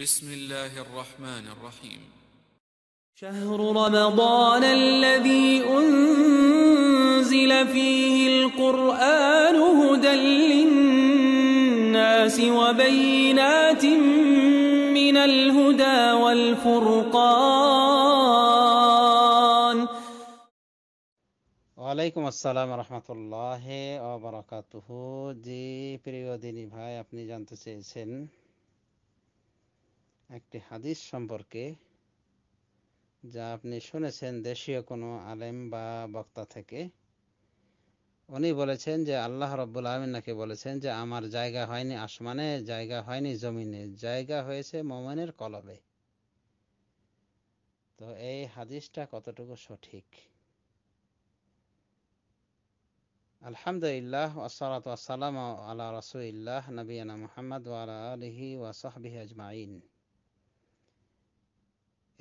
بسم الله الرحمن الرحيم شهر رمضان الذي أنزل فيه القرآن هدى للناس وبينات من الهدى والفرقان السلام ورحمة الله وبركاته জি প্রিয় ديني ভাই আপনি জানতে سيسن একটি হাদিস সম্পর্কে যা আপনি শুনেছেন দেশীয় কোনো আলেম বা বক্তা থেকে উনি বলেছেন যে আল্লাহ রব্বুল আলমিন নাকি বলেছেন যে আমার জায়গা হয়নি আসমানে জায়গা হয়নি জমিনে জায়গা হয়েছে মোমেনের কলবে তো এই হাদিসটা কতটুকু সঠিক আলহামদুলিল্লাহ ওসরাত ওয়াসালাম আল্লাহ রসুল্লাহ নবীনা মোহাম্মদ ওয়ালা আলহি ওয়াসাহবি আজমাইন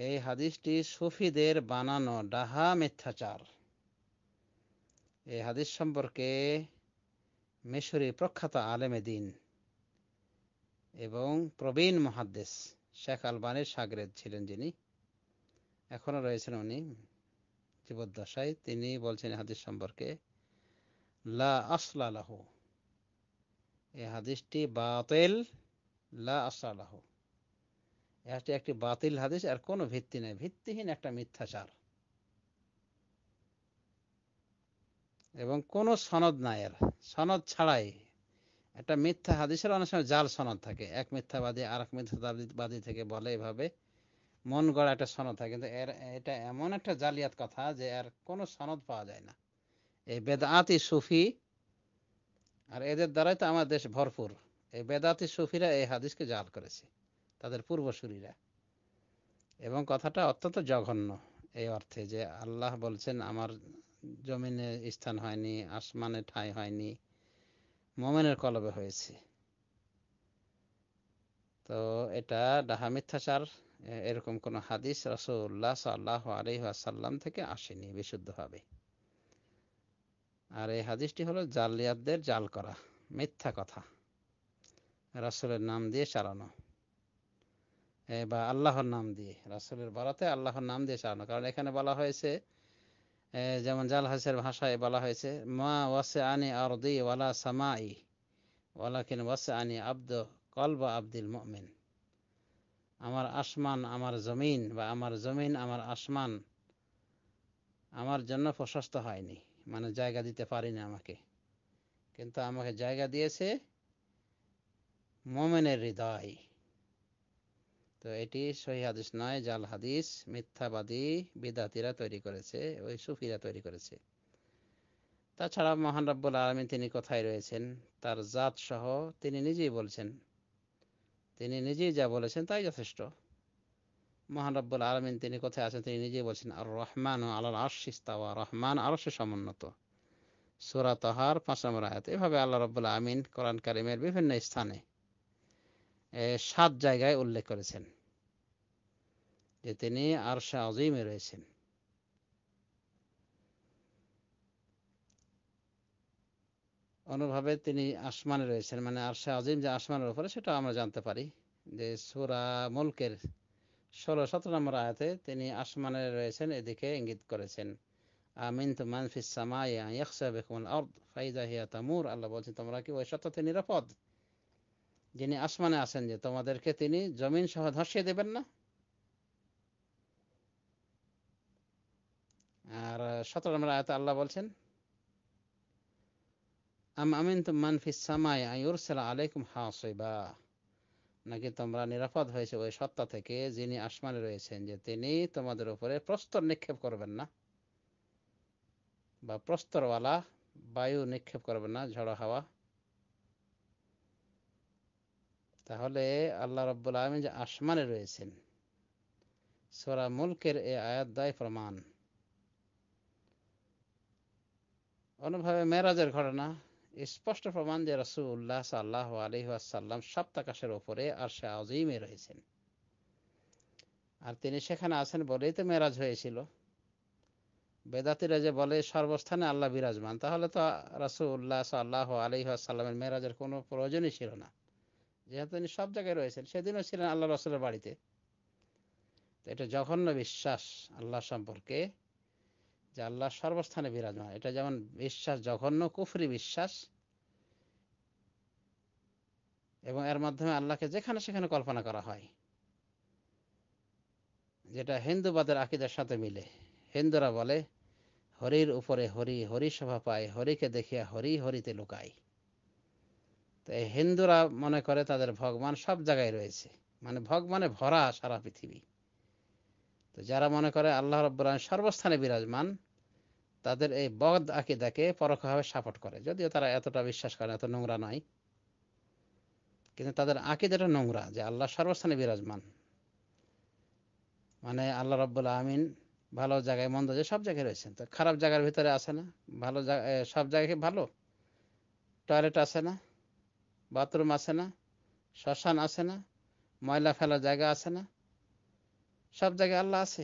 এই হাদিসটি সুফিদের বানানো ডাহা মিথ্যাচার এই হাদিস সম্পর্কে মেশরি প্রখ্যাত আলেমে দিন এবং প্রবীণ মহাদ্দেশ শেখ আলবানের সাগরেদ ছিলেন যিনি এখনও রয়েছেন উনি জীবদ্দশায় তিনি বলছেন হাদিস সম্পর্কে লা আসলালাহ এই হাদিসটি বাতেল লা আসলালাহ এটি একটি বাতিল হাদিস আর কোনো ভিত্তি নেই ভিত্তিহীন একটা মিথ্যাচার এবং কোনো সনদ নাই এর সনদ ছাড়াই একটা মিথ্যা হাদিসের অনেক সময় জাল সনদ থাকে এক মিথ্যাবাদী আর এক মিথ্যাবাদী থেকে বলে এভাবে মন গড়া একটা সনদ থাকে কিন্তু এর এটা এমন একটা জালিয়াত কথা যে এর কোনো সনদ পাওয়া যায় না এই বেদাতি সুফি আর এদের দ্বারাই তো আমার দেশ ভরপুর এই বেদাতি সুফিরা এই হাদিসকে জাল করেছে তাদের পূর্বসূরীরা এবং কথাটা অত্যন্ত জঘন্য এই অর্থে যে আল্লাহ বলছেন আমার জমিনে স্থান হয়নি আসমানে ঠাঁই হয়নি মোমেনের কলবে হয়েছে তো এটা ডাহা মিথ্যাচার এরকম কোনো হাদিস রসুল্লাহ সাল্লাহ আলহাসাল্লাম থেকে আসেনি বিশুদ্ধভাবে আর এই হাদিসটি হলো জালিয়াতদের জাল করা মিথ্যা কথা রাসুলের নাম দিয়ে চালানো বা আল্লাহর নাম দিয়ে রাসুলের বলাতে আল্লাহর নাম দিয়ে চালানো কারণ এখানে বলা হয়েছে যেমন জালহাসের ভাষায় বলা হয়েছে মা ওয়াসে আনি দি ওয়ালা সামাই ওয়ালাকিন ওয়াসে আনি আব্দ বা আব্দুল মমিন আমার আসমান আমার জমিন বা আমার জমিন আমার আসমান আমার জন্য প্রশস্ত হয়নি মানে জায়গা দিতে পারিনি আমাকে কিন্তু আমাকে জায়গা দিয়েছে মোমেনের হৃদয় তো এটি সহি হাদিস নয় জাল হাদিস মিথ্যাবাদী বিদাতিরা তৈরি করেছে ওই সুফিরা তৈরি করেছে তাছাড়া মহান রব্বুল আলমী তিনি কোথায় রয়েছেন তার জাত সহ তিনি নিজেই বলছেন তিনি নিজেই যা বলেছেন তাই যথেষ্ট মহান রব্বুল আলমিন তিনি কোথায় আছেন তিনি নিজেই বলছেন আর রহমান ও আল্লাহ আশিস্তাওয়া রহমান আরো সে সমুন্নত সুরা তহার পাঁচ নম্বর আয়াত এভাবে আল্লাহ রব্বুল আমিন কোরআন কারিমের বিভিন্ন স্থানে সাত জায়গায় উল্লেখ করেছেন যে তিনি আরশা আজিমে রয়েছেন অনুভাবে তিনি আসমানে রয়েছেন মানে আরশা আজিম যে আসমানের উপরে সেটা আমরা জানতে পারি যে সুরা মুলকের ষোলো সতেরো নম্বর আয়াতে তিনি আসমানে রয়েছেন এদিকে ইঙ্গিত করেছেন আমিন তো মানফিস তামুর আল্লাহ বলছেন তোমরা কি ওই সত্য নিরাপদ যিনি আসমানে আছেন যে তোমাদেরকে তিনি জমিন সহ ধসিয়ে দেবেন না আর সতেরো নম্বর আয়াত আল্লাহ বলছেন আমিন তো মানফিস সামাই আয়ুরসাল আলাইকুম হাসইবা নাকি তোমরা নিরাপদ হয়েছে ওই সত্তা থেকে যিনি আসমানে রয়েছেন যে তিনি তোমাদের উপরে প্রস্তর নিক্ষেপ করবেন না বা প্রস্তরওয়ালা বায়ু নিক্ষেপ করবেন না ঝড় হাওয়া তাহলে আল্লাহ রব্বুল আলম যে আসমানে রয়েছেন সোরা মুলকের এ আয়াত দায় প্রমাণ অন্যভাবে মেরাজের ঘটনা স্পষ্ট প্রমাণ যে রাসুল্লাহ সাল্লাহ আলহাসাল্লাম সপ্তাকাশের ওপরে আর সে আজিমে রয়েছেন আর তিনি সেখানে আছেন বলেই তো মেরাজ হয়েছিল বেদাতিরা যে বলে সর্বস্থানে আল্লাহ বিরাজমান তাহলে তো রাসুল্লাহ সাল্লাহ আলহাসাল্লামের মেরাজের কোনো প্রয়োজনই ছিল না যেহেতু তিনি সব জায়গায় রয়েছেন সেদিনও ছিলেন আল্লাহ রসুলের বাড়িতে এটা জঘন্য বিশ্বাস আল্লাহ সম্পর্কে যে আল্লাহ সর্বস্থানে বিরাজমান এটা যেমন বিশ্বাস জঘন্য কুফরি বিশ্বাস এবং এর মাধ্যমে আল্লাহকে যেখানে সেখানে কল্পনা করা হয় যেটা হিন্দুবাদের আকিদার সাথে মিলে হিন্দুরা বলে হরির উপরে হরি হরি শোভা পায় হরিকে দেখিয়া হরি হরিতে লুকায় তো এই হিন্দুরা মনে করে তাদের ভগবান সব জায়গায় রয়েছে মানে ভগবানে ভরা সারা পৃথিবী তো যারা মনে করে আল্লাহ রব্বুর সর্বস্থানে বিরাজমান তাদের এই বদ আকিদাকে পরোক্ষভাবে সাপোর্ট করে যদিও তারা এতটা বিশ্বাস করে এত নোংরা নয় কিন্তু তাদের আকিদাটা নোংরা যে আল্লাহ সর্বস্থানে বিরাজমান মানে আল্লাহ রব্বুল আমিন ভালো জায়গায় মন্দ যে সব জায়গায় রয়েছেন তো খারাপ জায়গার ভিতরে আছে না ভালো সব জায়গায় ভালো টয়লেট আছে না বাথরুম আছে না শ্মশান আছে না ময়লা ফেলার জায়গা আছে না সব জায়গায় আল্লাহ আছে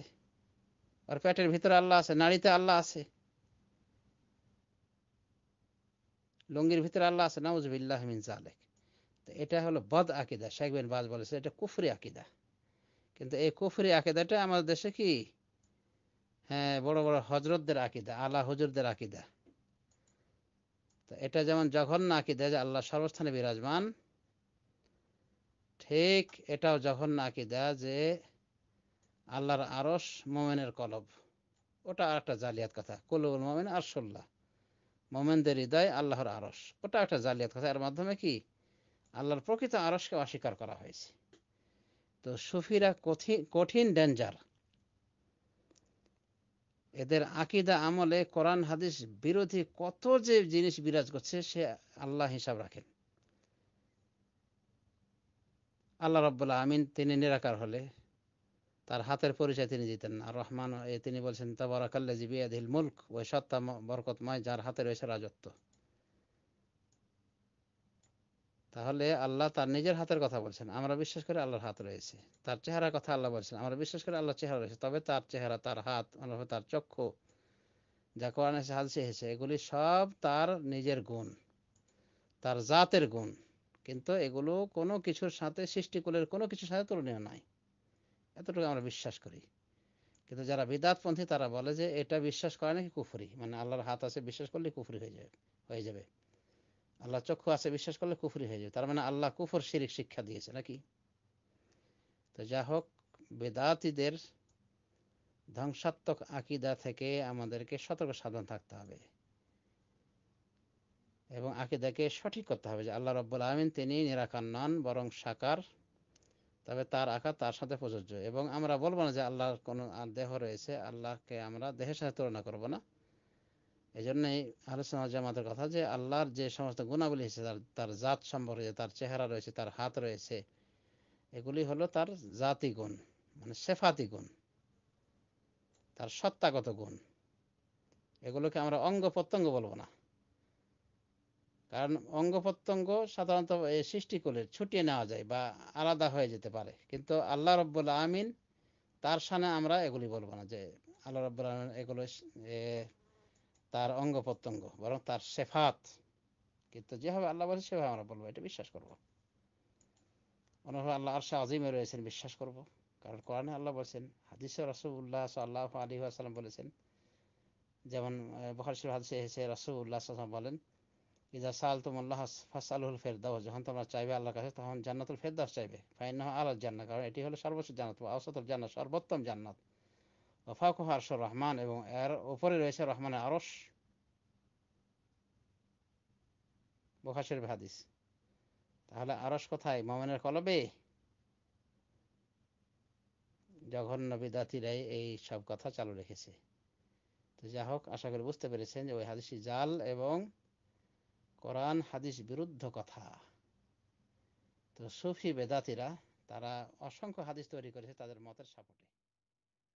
আর পেটের ভিতরে আল্লাহ আছে নাড়িতে আল্লাহ আছে লঙ্গির ভিতরে আল্লাহ আছে নাউজবিল্লাহ মিন জালেক তো এটা হলো বদ আকিদা শেখবেন বাজ বলেছে এটা কুফরি আকিদা কিন্তু এই কুফরি আকিদাটা আমাদের দেশে কি হ্যাঁ বড় বড় হজরতদের আকিদা আল্লাহ হজরদের আকিদা তো এটা যেমন জঘন্য আকিদা যে আল্লাহ সর্বস্থানে বিরাজমান ঠিক এটাও জঘন্য আকিদা যে আল্লাহর আরস মোমেনের কলব ওটা আর একটা জালিয়াত কথা কলবুল মোমেন আরশোল্লাহ মোমেনদের হৃদয় আল্লাহর আরস ওটা একটা জালিয়াত কথা এর মাধ্যমে কি আল্লাহর প্রকৃত আরসকে অস্বীকার করা হয়েছে তো সুফিরা কঠিন ডেঞ্জার এদের আকিদা আমলে কোরআন হাদিস বিরোধী কত যে জিনিস বিরাজ করছে সে আল্লাহ হিসাব রাখেন আল্লাহ রব্বুল্লাহ আমিন তিনি নিরাকার হলে তার হাতের পরিচয় তিনি দিতেন আর রহমান তিনি বলছেন তাবারাকাল্লা জিবিয়াদিল মুলক ওই সত্তা বরকতময় যার হাতে রয়েছে রাজত্ব তাহলে আল্লাহ তার নিজের হাতের কথা বলছেন আমরা বিশ্বাস করি আল্লাহর হাত রয়েছে তার চেহারার কথা আল্লাহ বলছেন আমরা বিশ্বাস করি আল্লাহর চেহারা রয়েছে তবে তার চেহারা তার হাত তার চক্ষু যা কোরআন এসে হালসি হেসে এগুলি সব তার নিজের গুণ তার জাতের গুণ কিন্তু এগুলো কোনো কিছুর সাথে সৃষ্টিকূলের কোনো কিছুর সাথে তুলনীয় নয় এতটুকু আমরা বিশ্বাস করি কিন্তু যারা বেদাতপন্থী তারা বলে যে এটা বিশ্বাস করে নাকি কুফরি মানে আল্লাহর হাত আছে বিশ্বাস করলে কুফরি হয়ে যাবে হয়ে যাবে আল্লাহ চক্ষু আছে বিশ্বাস করলে কুফরি হয়ে যাবে তার মানে আল্লাহ কুফর শিরিক শিক্ষা দিয়েছে নাকি তো যা হোক বেদাতিদের ধ্বংসাত্মক আকিদা থেকে আমাদেরকে সতর্ক সাধন থাকতে হবে এবং আকিদাকে সঠিক করতে হবে যে আল্লাহ রব্বুল আমিন তিনি নিরাকার নন বরং সাকার তবে তার আকার তার সাথে প্রযোজ্য এবং আমরা বলবো না যে আল্লাহর কোনো দেহ রয়েছে আল্লাহকে আমরা দেহের সাথে তুলনা করব না এই জন্যই আলোচনা আমাদের কথা যে আল্লাহর যে সমস্ত গুণাবলী হয়েছে তার তার জাত সম্পর্কে তার চেহারা রয়েছে তার হাত রয়েছে এগুলি হলো তার জাতি গুণ মানে সেফাতি গুণ তার সত্তাগত গুণ এগুলোকে আমরা অঙ্গ প্রত্যঙ্গ বলবো না কারণ অঙ্গ প্রত্যঙ্গ সাধারণত সৃষ্টি করে ছুটিয়ে নেওয়া যায় বা আলাদা হয়ে যেতে পারে কিন্তু আল্লাহ রব্বুল আমিন তার সামনে আমরা এগুলি বলবো না যে আল্লাহ রব্বুল আলমিন এগুলো তার অঙ্গ প্রত্যঙ্গ বরং তার শেফাত কিন্তু যেভাবে আল্লাহ বলে সেভাবে আমরা বলবো এটা বিশ্বাস করবো অনুভব আল্লাহ আরশা আজিমে রয়েছেন বিশ্বাস করব কারণ কোরআনে আল্লাহ বলছেন হাদিস রাসুল্লাহ সাল্লাহ আলী আসালাম বলেছেন যেমন বহারশিল শিব হাদিস রাসুল্লাহ সাল্লাম বলেন ইজা সাল তুমল্লাহ ফাসালুল ফেরদাউস যখন তোমরা চাইবে আল্লাহর কাছে তখন জান্নাতুল ফেরদাস চাইবে ফাইনাহ আলাল জান্নাত কারণ এটি হলো সর্বোচ্চ জান্নাত বা আওসাতুল জান্নাত সর্বোত্তম জান্নাত ওফাকুহ আরশুর রহমান এবং এর উপরে রয়েছে রহমানের আরস বোখাশের ভাদিস তাহলে আরস কোথায় মোমেনের কলবে জঘন্য বিদাতিরাই এই সব কথা চালু রেখেছে তো যা হোক আশা করি বুঝতে পেরেছেন যে ওই হাদিসি জাল এবং কোরআন হাদিস বিরুদ্ধ কথা তো সুফি বেদাতিরা তারা অসংখ্য হাদিস তৈরি করেছে তাদের মতের সাপোর্টে